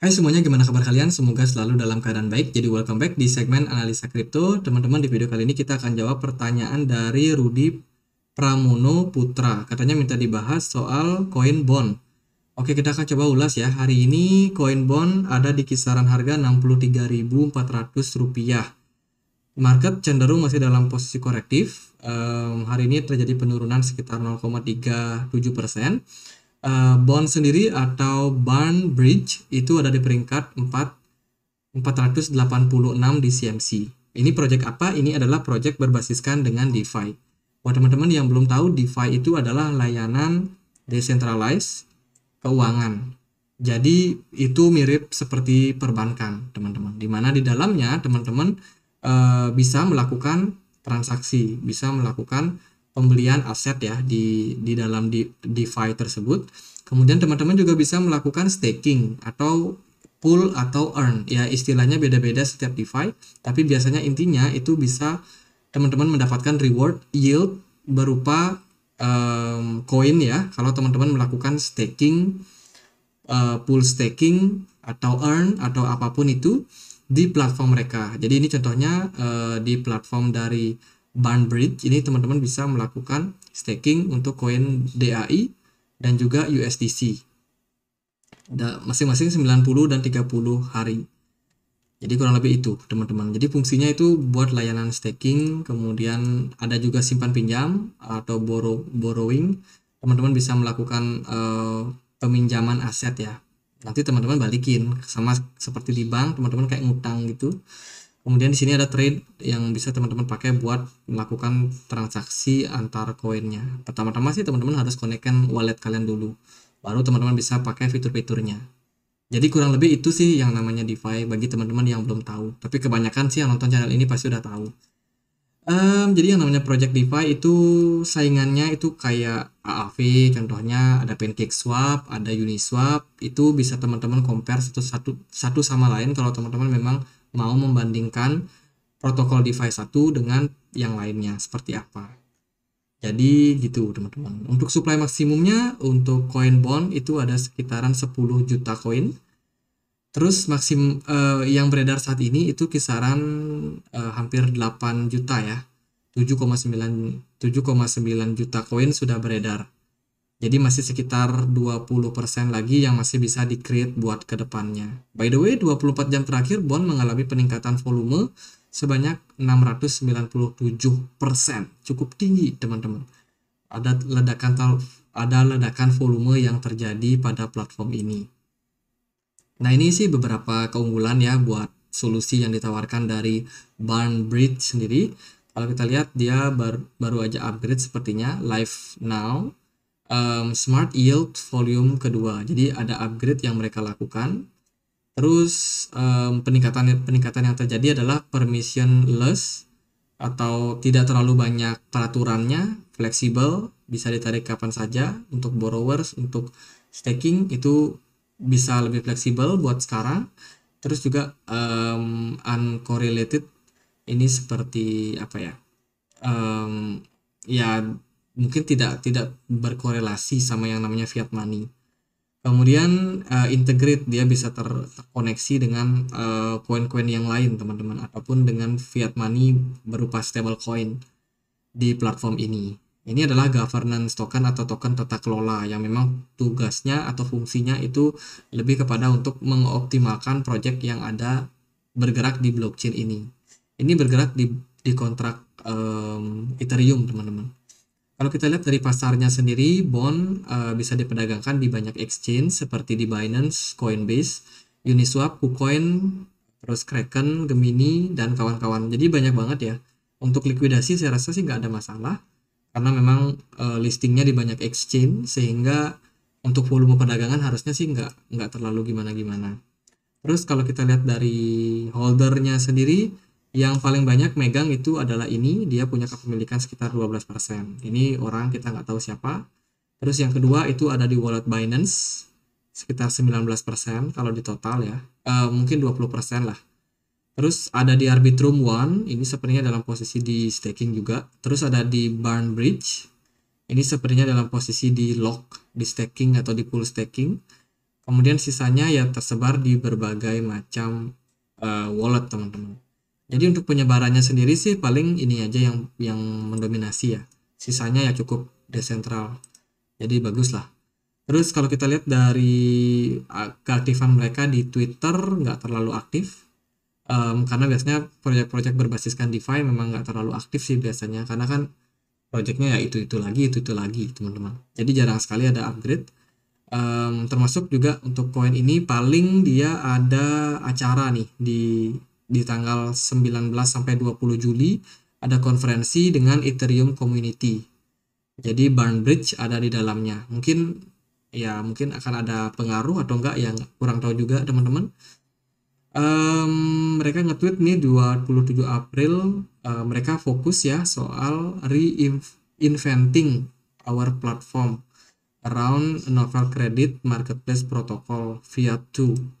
Hai semuanya, gimana kabar kalian? Semoga selalu dalam keadaan baik. Jadi welcome back di segmen analisa kripto. Teman-teman, di video kali ini kita akan jawab pertanyaan dari Rudi Pramono Putra. Katanya minta dibahas soal coin bond. Oke, kita akan coba ulas ya. Hari ini coin bond ada di kisaran harga Rp63.400. Market cenderung masih dalam posisi korektif. Um, hari ini terjadi penurunan sekitar 0,37 persen Eh, bond sendiri atau Barn Bridge itu ada di peringkat 4 486 di CMC. Ini project apa? Ini adalah project berbasiskan dengan DeFi. Buat teman-teman yang belum tahu, DeFi itu adalah layanan decentralized keuangan. Jadi itu mirip seperti perbankan, teman-teman. Dimana di dalamnya teman-teman uh, bisa melakukan transaksi, bisa melakukan pembelian aset ya di di dalam di, DeFi tersebut. Kemudian teman-teman juga bisa melakukan staking atau pool atau earn ya istilahnya beda-beda setiap DeFi, tapi biasanya intinya itu bisa teman-teman mendapatkan reward yield berupa um, ya kalau teman-teman melakukan staking uh, eh, pool staking atau earn atau apapun itu di platform mereka jadi ini contohnya uh, di platform dari Barn Bridge ini teman-teman bisa melakukan staking untuk koin DAI dan juga USDC masing-masing 90 dan 30 hari jadi kurang lebih itu teman-teman jadi fungsinya itu buat layanan staking kemudian ada juga simpan pinjam atau borrow, borrowing teman-teman bisa melakukan uh, peminjaman aset ya nanti teman-teman balikin sama seperti di bank teman-teman kayak ngutang gitu Kemudian di sini ada trade yang bisa teman-teman pakai buat melakukan transaksi antar koinnya. Pertama-tama sih teman-teman harus konekkan wallet kalian dulu. Baru teman-teman bisa pakai fitur-fiturnya. Jadi kurang lebih itu sih yang namanya DeFi bagi teman-teman yang belum tahu. Tapi kebanyakan sih yang nonton channel ini pasti udah tahu. Um, jadi yang namanya Project DeFi itu saingannya itu kayak AAV contohnya ada Pancake Swap, ada Uniswap itu bisa teman-teman compare satu, satu, satu sama lain kalau teman-teman memang mau membandingkan protokol device satu dengan yang lainnya seperti apa. Jadi gitu teman-teman. Untuk supply maksimumnya untuk coin bond itu ada sekitaran 10 juta koin. Terus maksim eh, yang beredar saat ini itu kisaran eh, hampir 8 juta ya. 7,9 7,9 juta koin sudah beredar. Jadi masih sekitar 20% lagi yang masih bisa di-create buat ke depannya. By the way, 24 jam terakhir Bond mengalami peningkatan volume sebanyak 697%. Cukup tinggi, teman-teman. Ada ledakan ada ledakan volume yang terjadi pada platform ini. Nah, ini sih beberapa keunggulan ya buat solusi yang ditawarkan dari bridge sendiri. Kalau kita lihat dia baru, baru aja upgrade sepertinya Live Now um, Smart Yield Volume kedua. Jadi ada upgrade yang mereka lakukan. Terus um, peningkatan peningkatan yang terjadi adalah permissionless atau tidak terlalu banyak peraturannya, fleksibel, bisa ditarik kapan saja untuk borrowers, untuk staking itu bisa lebih fleksibel buat sekarang. Terus juga um, uncorrelated ini seperti apa ya? Um, ya mungkin tidak tidak berkorelasi sama yang namanya fiat money. Kemudian uh, integrate dia bisa ter terkoneksi dengan koin-koin eh, uh, yang lain teman-teman ataupun dengan fiat money berupa stable coin di platform ini. Ini adalah governance token atau token tata kelola yang memang tugasnya atau fungsinya itu lebih kepada untuk mengoptimalkan proyek yang ada bergerak di blockchain ini. Ini bergerak di di kontrak um, Ethereum teman-teman kalau kita lihat dari pasarnya sendiri, bond uh, bisa diperdagangkan di banyak exchange seperti di Binance, Coinbase, Uniswap, KuCoin, terus Kraken, Gemini, dan kawan-kawan. Jadi banyak banget ya. Untuk likuidasi saya rasa sih nggak ada masalah karena memang uh, listingnya di banyak exchange sehingga untuk volume perdagangan harusnya sih nggak nggak terlalu gimana-gimana. Terus kalau kita lihat dari holdernya sendiri, yang paling banyak megang itu adalah ini dia punya kepemilikan sekitar 12% ini orang kita nggak tahu siapa terus yang kedua itu ada di wallet Binance sekitar 19% kalau di total ya e, mungkin 20% lah terus ada di Arbitrum One ini sepertinya dalam posisi di staking juga terus ada di barn bridge ini sepertinya dalam posisi di lock di staking atau di pool staking kemudian sisanya ya tersebar di berbagai macam eh, wallet teman-teman jadi untuk penyebarannya sendiri sih paling ini aja yang yang mendominasi ya. Sisanya ya cukup desentral. Jadi bagus lah. Terus kalau kita lihat dari ah, keaktifan mereka di Twitter nggak terlalu aktif. Um, karena biasanya proyek-proyek berbasiskan DeFi memang nggak terlalu aktif sih biasanya. Karena kan proyeknya ya itu-itu lagi, itu-itu lagi teman-teman. Jadi jarang sekali ada upgrade um, termasuk juga untuk koin ini paling dia ada acara nih di di tanggal 19 sampai 20 Juli ada konferensi dengan Ethereum Community. Jadi Bridge ada di dalamnya. Mungkin ya mungkin akan ada pengaruh atau enggak yang kurang tahu juga teman-teman. Um, mereka nge-tweet nih 27 April uh, mereka fokus ya soal reinventing our platform around novel credit marketplace protocol via 2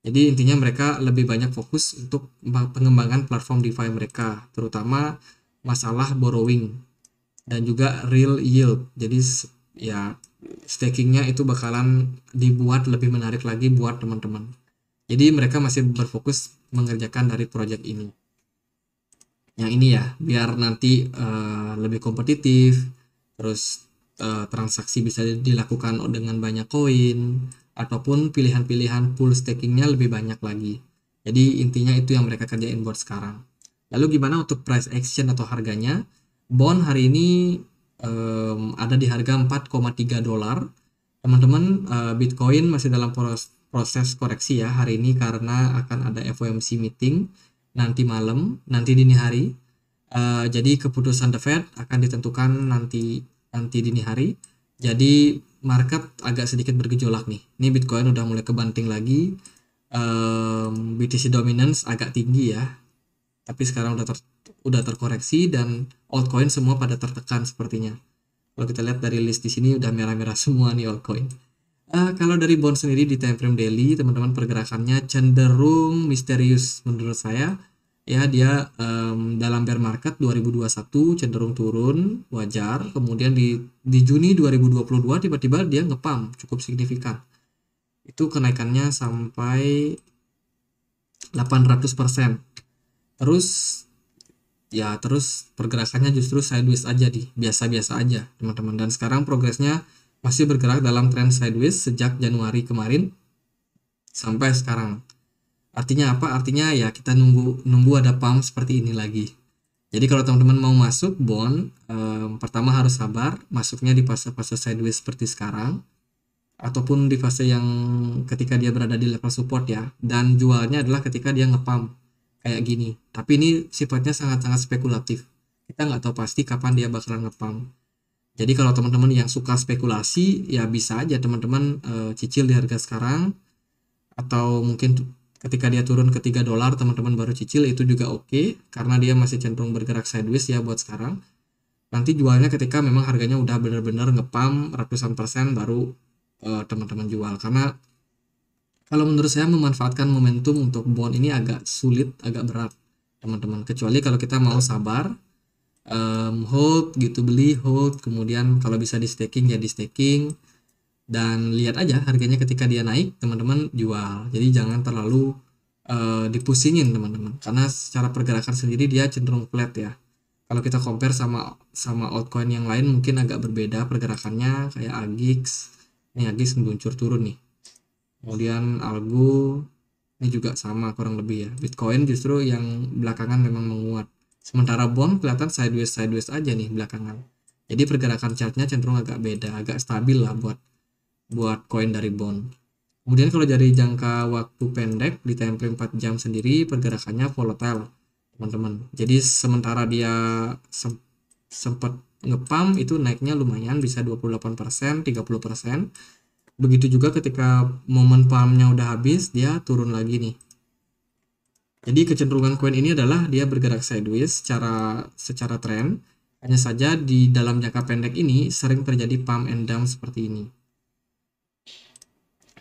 jadi intinya mereka lebih banyak fokus untuk pengembangan platform DeFi mereka, terutama masalah borrowing dan juga real yield. Jadi ya stakingnya itu bakalan dibuat lebih menarik lagi buat teman-teman. Jadi mereka masih berfokus mengerjakan dari project ini. Yang ini ya, biar nanti uh, lebih kompetitif, terus uh, transaksi bisa dilakukan dengan banyak koin, ataupun pilihan-pilihan pool stakingnya lebih banyak lagi. Jadi intinya itu yang mereka kerjain buat sekarang. Lalu gimana untuk price action atau harganya? Bond hari ini um, ada di harga 4,3 dolar. Teman-teman, uh, Bitcoin masih dalam proses, proses koreksi ya hari ini karena akan ada FOMC meeting nanti malam, nanti dini hari. Uh, jadi keputusan The Fed akan ditentukan nanti nanti dini hari jadi market agak sedikit bergejolak nih. Ini Bitcoin udah mulai kebanting lagi. Um, BTC dominance agak tinggi ya. Tapi sekarang udah ter, udah terkoreksi dan altcoin semua pada tertekan sepertinya. Kalau kita lihat dari list di sini udah merah-merah semua nih altcoin. Uh, kalau dari bond sendiri di time frame daily, teman-teman pergerakannya cenderung misterius menurut saya ya dia um, dalam bear market 2021 cenderung turun wajar kemudian di di Juni 2022 tiba-tiba dia ngepam cukup signifikan itu kenaikannya sampai 800% terus ya terus pergerakannya justru sideways aja di biasa-biasa aja teman-teman dan sekarang progresnya masih bergerak dalam trend sideways sejak Januari kemarin sampai sekarang Artinya apa? Artinya ya kita nunggu nunggu ada pump seperti ini lagi. Jadi kalau teman-teman mau masuk bond, um, pertama harus sabar, masuknya di fase-fase sideways seperti sekarang, ataupun di fase yang ketika dia berada di level support ya, dan jualnya adalah ketika dia ngepump kayak gini. Tapi ini sifatnya sangat-sangat spekulatif. Kita nggak tahu pasti kapan dia bakalan ngepump. Jadi kalau teman-teman yang suka spekulasi, ya bisa aja teman-teman uh, cicil di harga sekarang, atau mungkin ketika dia turun ke 3 dolar teman-teman baru cicil itu juga oke okay, karena dia masih cenderung bergerak sideways ya buat sekarang nanti jualnya ketika memang harganya udah bener-bener ngepam ratusan persen baru eh, teman-teman uh, jual karena kalau menurut saya memanfaatkan momentum untuk bond ini agak sulit agak berat teman-teman kecuali kalau kita mau sabar um, hold gitu beli hold kemudian kalau bisa di staking ya di staking dan lihat aja harganya ketika dia naik teman-teman jual jadi jangan terlalu uh, dipusingin teman-teman karena secara pergerakan sendiri dia cenderung flat ya kalau kita compare sama sama altcoin yang lain mungkin agak berbeda pergerakannya kayak Agix ini Agix meluncur turun nih kemudian Algo ini juga sama kurang lebih ya Bitcoin justru yang belakangan memang menguat sementara bond kelihatan sideways sideways aja nih belakangan jadi pergerakan chartnya cenderung agak beda agak stabil lah buat buat koin dari bond. Kemudian kalau dari jangka waktu pendek di time frame 4 jam sendiri pergerakannya volatile, teman-teman. Jadi sementara dia sempat ngepam itu naiknya lumayan bisa 28%, 30%. Begitu juga ketika momen pamnya udah habis dia turun lagi nih. Jadi kecenderungan koin ini adalah dia bergerak sideways secara secara tren. Hanya saja di dalam jangka pendek ini sering terjadi pump and dump seperti ini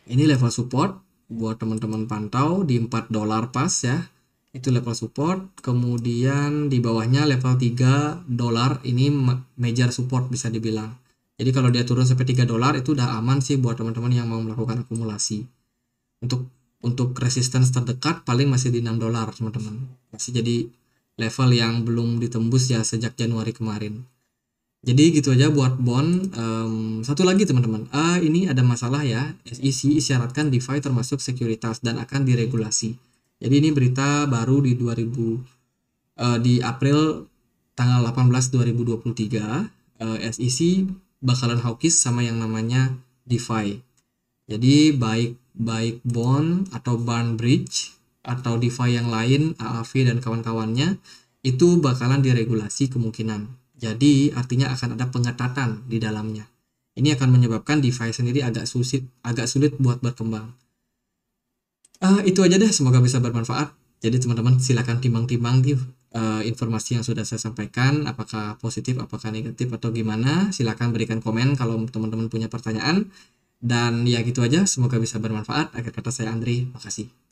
ini level support buat teman-teman pantau di 4 dolar pas ya itu level support kemudian di bawahnya level 3 dolar ini major support bisa dibilang jadi kalau dia turun sampai 3 dolar itu udah aman sih buat teman-teman yang mau melakukan akumulasi untuk untuk resistance terdekat paling masih di 6 dolar teman-teman masih jadi level yang belum ditembus ya sejak Januari kemarin jadi gitu aja buat bond. Um, satu lagi teman-teman, uh, ini ada masalah ya. SEC isyaratkan DeFi termasuk sekuritas dan akan diregulasi. Jadi ini berita baru di 2000 uh, e, di April tanggal 18 2023 uh, SEC bakalan hawkish sama yang namanya DeFi. Jadi baik baik bond atau bond bridge atau DeFi yang lain, AAV dan kawan-kawannya itu bakalan diregulasi kemungkinan jadi artinya akan ada pengetatan di dalamnya. Ini akan menyebabkan device sendiri agak sulit, agak sulit buat berkembang. Uh, itu aja deh, semoga bisa bermanfaat. Jadi teman-teman silakan timbang-timbang di uh, eh, informasi yang sudah saya sampaikan, apakah positif, apakah negatif atau gimana. Silakan berikan komen kalau teman-teman punya pertanyaan. Dan ya gitu aja, semoga bisa bermanfaat. Akhir kata saya Andri, makasih.